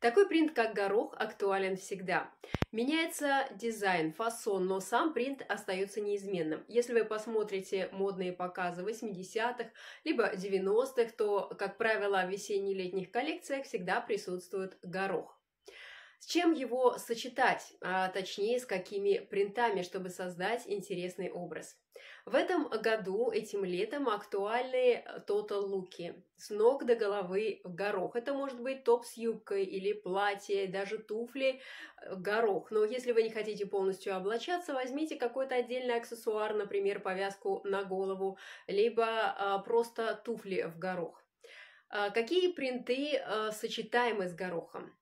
Такой принт, как горох, актуален всегда. Меняется дизайн, фасон, но сам принт остается неизменным. Если вы посмотрите модные показы 80-х, либо 90-х, то, как правило, в весенне-летних коллекциях всегда присутствует горох. С чем его сочетать, а точнее с какими принтами, чтобы создать интересный образ? В этом году, этим летом, актуальны э, тотал-луки. С ног до головы горох. Это может быть топ с юбкой или платье, даже туфли э, горох. Но если вы не хотите полностью облачаться, возьмите какой-то отдельный аксессуар, например, повязку на голову, либо а, просто туфли в горох. А, какие принты а, сочетаемы с горохом?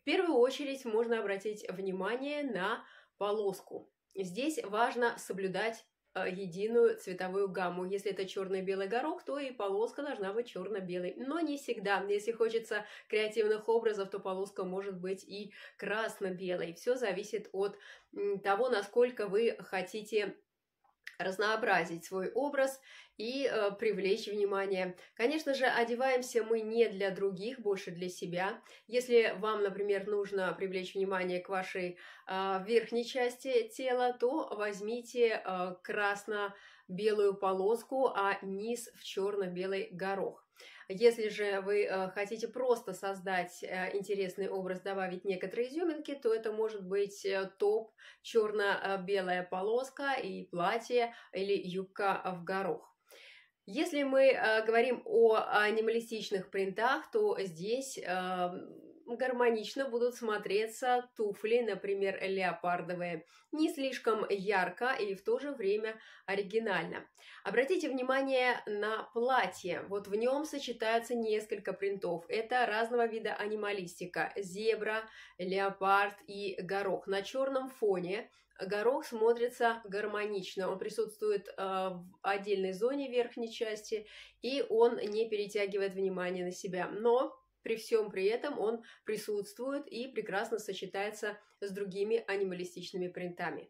В первую очередь можно обратить внимание на полоску. Здесь важно соблюдать Э, единую цветовую гамму. Если это черно-белый горох, то и полоска должна быть черно-белой. Но не всегда. Если хочется креативных образов, то полоска может быть и красно-белой. Все зависит от того, насколько вы хотите разнообразить свой образ и э, привлечь внимание. Конечно же, одеваемся мы не для других, больше для себя. Если вам, например, нужно привлечь внимание к вашей э, верхней части тела, то возьмите э, красно-белую полоску, а низ в черно-белый горох. Если же вы э, хотите просто создать э, интересный образ, добавить некоторые изюминки, то это может быть э, топ, черно-белая полоска и платье или юбка в горох. Если мы говорим о анималистичных принтах, то здесь гармонично будут смотреться туфли, например, леопардовые. Не слишком ярко и в то же время оригинально. Обратите внимание на платье. Вот в нем сочетаются несколько принтов. Это разного вида анималистика. Зебра, леопард и горох. На черном фоне горох смотрится гармонично. Он присутствует э, в отдельной зоне верхней части, и он не перетягивает внимание на себя. Но при всем при этом он присутствует и прекрасно сочетается с другими анималистичными принтами.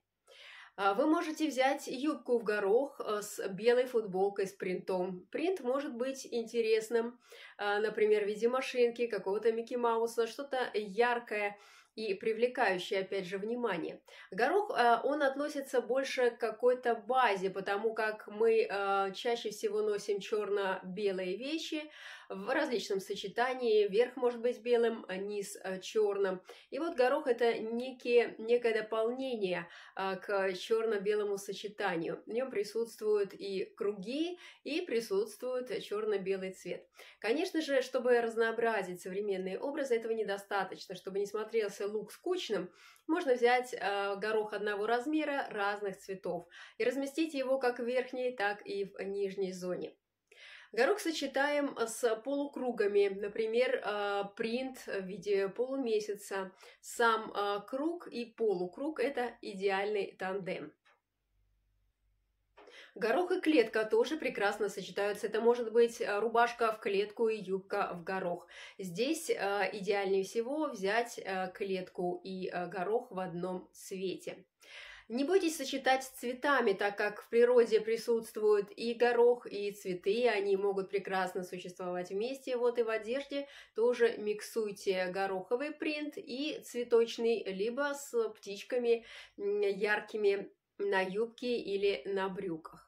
А, вы можете взять юбку в горох э, с белой футболкой с принтом. Принт может быть интересным, а, например, в виде машинки, какого-то Микки Мауса, что-то яркое, и привлекающий, опять же, внимание. Горох, э, он относится больше к какой-то базе, потому как мы э, чаще всего носим черно-белые вещи в различном сочетании. Верх может быть белым, а низ э, черным. И вот горох – это некие, некое дополнение к черно-белому сочетанию. В нем присутствуют и круги, и присутствует черно-белый цвет. Конечно же, чтобы разнообразить современные образы, этого недостаточно, чтобы не смотрелся лук скучным, можно взять э, горох одного размера разных цветов и разместить его как в верхней, так и в нижней зоне. Горох сочетаем с полукругами, например, э, принт в виде полумесяца. Сам э, круг и полукруг – это идеальный тандем. Горох и клетка тоже прекрасно сочетаются. Это может быть э, рубашка в клетку и юбка в горох. Здесь э, идеальнее всего взять э, клетку и э, горох в одном цвете. Не бойтесь сочетать с цветами, так как в природе присутствуют и горох, и цветы, они могут прекрасно существовать вместе. Вот и в одежде тоже миксуйте гороховый принт и цветочный, либо с птичками яркими на юбке или на брюках.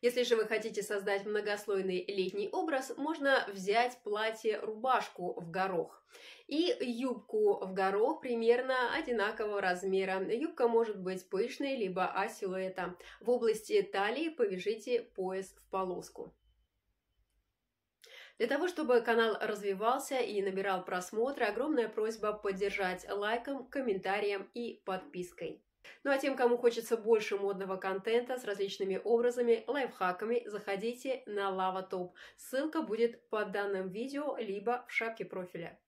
Если же вы хотите создать многослойный летний образ, можно взять платье-рубашку в горох и юбку в горох примерно одинакового размера. Юбка может быть пышной, либо а-силуэта. В области талии повяжите пояс в полоску. Для того, чтобы канал развивался и набирал просмотры, огромная просьба поддержать лайком, комментарием и подпиской. Ну а тем, кому хочется больше модного контента с различными образами, лайфхаками, заходите на Лава Топ. Ссылка будет под данным видео, либо в шапке профиля.